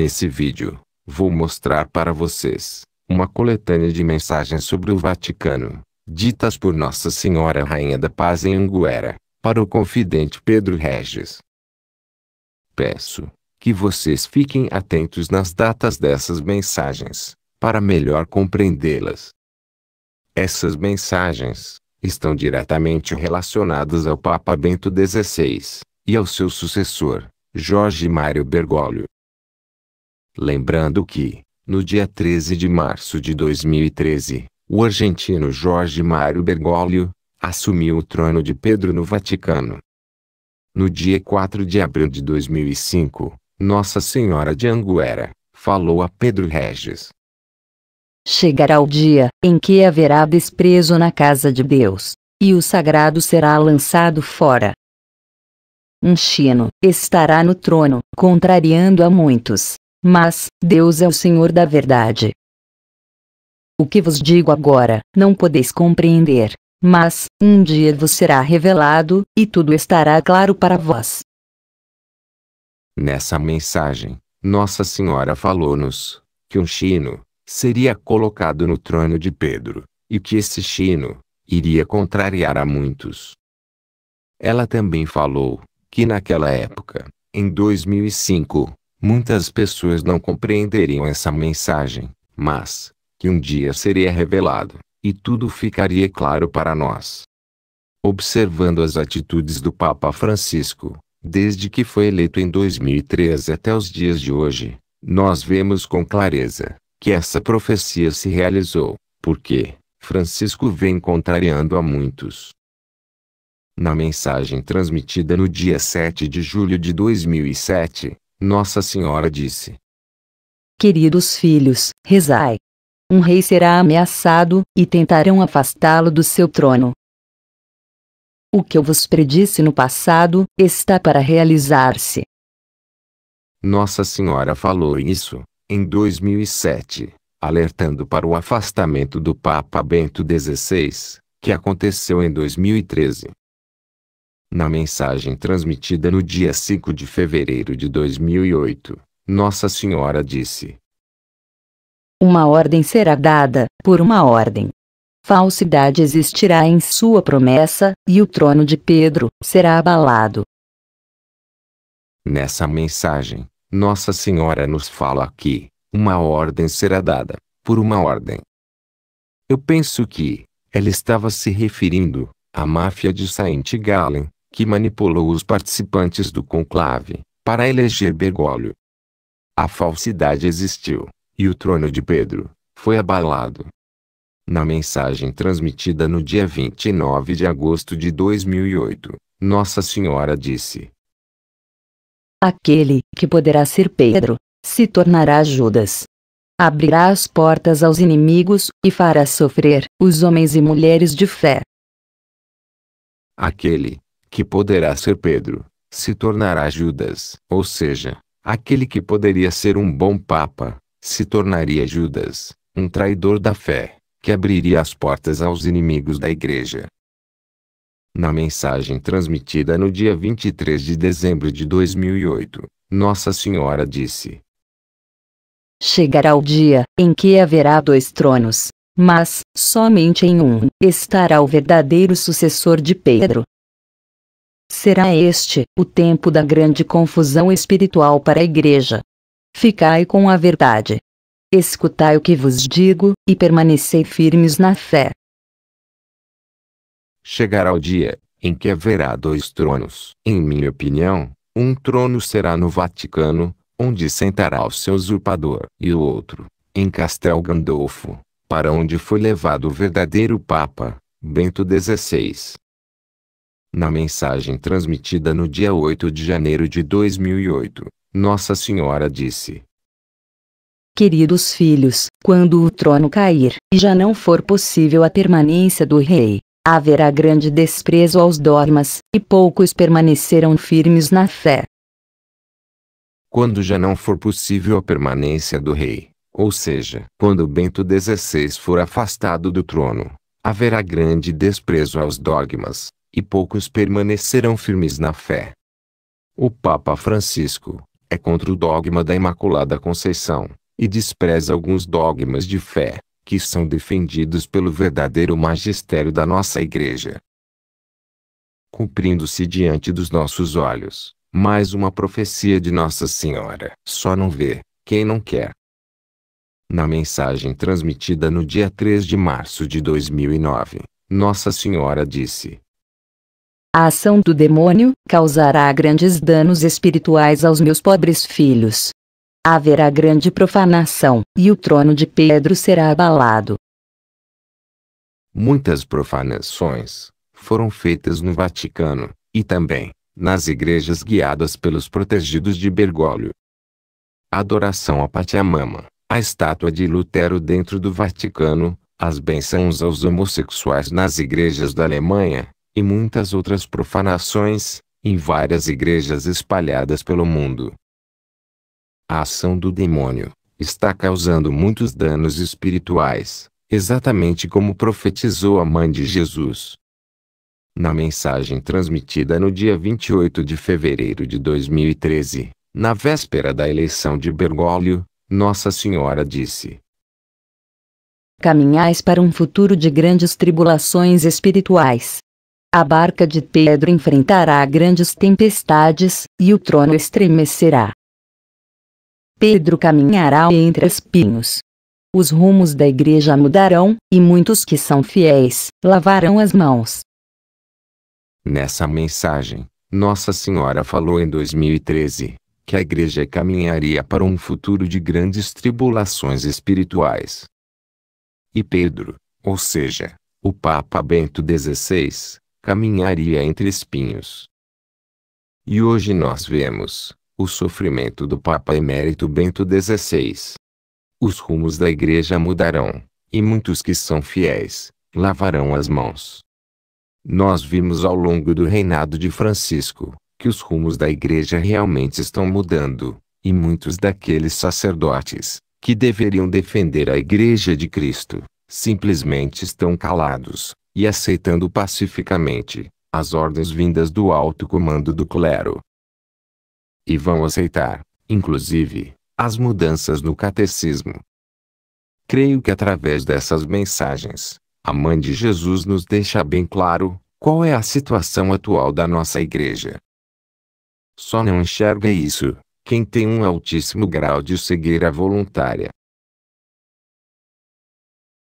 Nesse vídeo, vou mostrar para vocês uma coletânea de mensagens sobre o Vaticano, ditas por Nossa Senhora Rainha da Paz em Anguera, para o confidente Pedro Regis. Peço que vocês fiquem atentos nas datas dessas mensagens, para melhor compreendê-las. Essas mensagens estão diretamente relacionadas ao Papa Bento XVI e ao seu sucessor, Jorge Mário Bergoglio. Lembrando que, no dia 13 de março de 2013, o argentino Jorge Mário Bergoglio assumiu o trono de Pedro no Vaticano. No dia 4 de abril de 2005, Nossa Senhora de Anguera falou a Pedro Regis. Chegará o dia em que haverá desprezo na casa de Deus, e o sagrado será lançado fora. Um chino estará no trono, contrariando a muitos, mas, Deus é o Senhor da verdade. O que vos digo agora, não podeis compreender. Mas, um dia vos será revelado, e tudo estará claro para vós. Nessa mensagem, Nossa Senhora falou-nos que um chino seria colocado no trono de Pedro, e que esse chino iria contrariar a muitos. Ela também falou que naquela época, em 2005, Muitas pessoas não compreenderiam essa mensagem, mas, que um dia seria revelado, e tudo ficaria claro para nós. Observando as atitudes do Papa Francisco, desde que foi eleito em 2013 até os dias de hoje, nós vemos com clareza que essa profecia se realizou, porque Francisco vem contrariando a muitos. Na mensagem transmitida no dia 7 de julho de 2007, nossa Senhora disse: Queridos filhos, rezai. Um rei será ameaçado, e tentarão afastá-lo do seu trono. O que eu vos predisse no passado, está para realizar-se. Nossa Senhora falou isso, em 2007, alertando para o afastamento do Papa Bento XVI, que aconteceu em 2013. Na mensagem transmitida no dia 5 de fevereiro de 2008, Nossa Senhora disse: Uma ordem será dada, por uma ordem. Falsidade existirá em sua promessa, e o trono de Pedro será abalado. Nessa mensagem, Nossa Senhora nos fala que uma ordem será dada, por uma ordem. Eu penso que ela estava se referindo à máfia de Saint Gallen, que manipulou os participantes do conclave, para eleger Bergoglio. A falsidade existiu, e o trono de Pedro foi abalado. Na mensagem transmitida no dia 29 de agosto de 2008, Nossa Senhora disse: Aquele que poderá ser Pedro se tornará Judas. Abrirá as portas aos inimigos e fará sofrer os homens e mulheres de fé. Aquele que poderá ser Pedro, se tornará Judas. Ou seja, aquele que poderia ser um bom papa, se tornaria Judas, um traidor da fé, que abriria as portas aos inimigos da igreja. Na mensagem transmitida no dia 23 de dezembro de 2008, Nossa Senhora disse: Chegará o dia em que haverá dois tronos, mas, somente em um, estará o verdadeiro sucessor de Pedro, Será este o tempo da grande confusão espiritual para a Igreja. Ficai com a verdade. Escutai o que vos digo, e permanecei firmes na fé. Chegará o dia em que haverá dois tronos. Em minha opinião, um trono será no Vaticano, onde sentará o seu usurpador, e o outro, em Castel Gandolfo, para onde foi levado o verdadeiro Papa, Bento XVI. Na mensagem transmitida no dia 8 de janeiro de 2008, Nossa Senhora disse: Queridos filhos, quando o trono cair e já não for possível a permanência do rei, haverá grande desprezo aos dogmas, e poucos permanecerão firmes na fé. Quando já não for possível a permanência do rei, ou seja, quando Bento XVI for afastado do trono, haverá grande desprezo aos dogmas, e poucos permanecerão firmes na fé. O Papa Francisco é contra o dogma da Imaculada Conceição e despreza alguns dogmas de fé que são defendidos pelo verdadeiro magistério da nossa Igreja. Cumprindo-se diante dos nossos olhos, mais uma profecia de Nossa Senhora. Só não vê, quem não quer. Na mensagem transmitida no dia 3 de março de 2009, Nossa Senhora disse: a ação do demônio causará grandes danos espirituais aos meus pobres filhos. Haverá grande profanação, e o trono de Pedro será abalado. Muitas profanações foram feitas no Vaticano, e também, nas igrejas guiadas pelos protegidos de Bergoglio. Adoração a Patiamama, a estátua de Lutero dentro do Vaticano, as bênçãos aos homossexuais nas igrejas da Alemanha, e muitas outras profanações, em várias igrejas espalhadas pelo mundo. A ação do demônio está causando muitos danos espirituais, exatamente como profetizou a mãe de Jesus. Na mensagem transmitida no dia 28 de fevereiro de 2013, na véspera da eleição de Bergoglio, Nossa Senhora disse: Caminhais para um futuro de grandes tribulações espirituais. A barca de Pedro enfrentará grandes tempestades, e o trono estremecerá. Pedro caminhará entre espinhos. Os rumos da igreja mudarão, e muitos que são fiéis lavarão as mãos. Nessa mensagem, Nossa Senhora falou em 2013 que a igreja caminharia para um futuro de grandes tribulações espirituais. E Pedro, ou seja, o Papa Bento XVI, caminharia entre espinhos. E hoje nós vemos o sofrimento do Papa Emérito Bento XVI. Os rumos da Igreja mudarão, e muitos que são fiéis lavarão as mãos. Nós vimos ao longo do reinado de Francisco que os rumos da Igreja realmente estão mudando, e muitos daqueles sacerdotes que deveriam defender a Igreja de Cristo simplesmente estão calados, e aceitando pacificamente as ordens vindas do alto comando do clero. E vão aceitar, inclusive, as mudanças no catecismo. Creio que através dessas mensagens, a mãe de Jesus nos deixa bem claro qual é a situação atual da nossa igreja. Só não enxerga isso quem tem um altíssimo grau de cegueira voluntária.